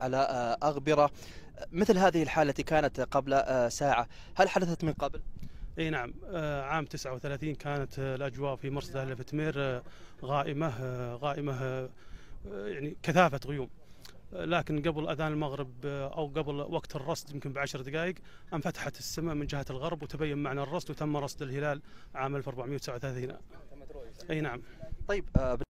على آه، أغبرة مثل هذه الحالة التي كانت قبل آه، ساعة هل حدثت من قبل؟ اي نعم آه، عام 39 كانت الاجواء في مرصد اهل فتمير غائمه غائمه يعني كثافه غيوم لكن قبل اذان المغرب او قبل وقت الرصد يمكن بعشر دقائق انفتحت السماء من جهه الغرب وتبين معنى الرصد وتم رصد الهلال عام 1439 اي نعم طيب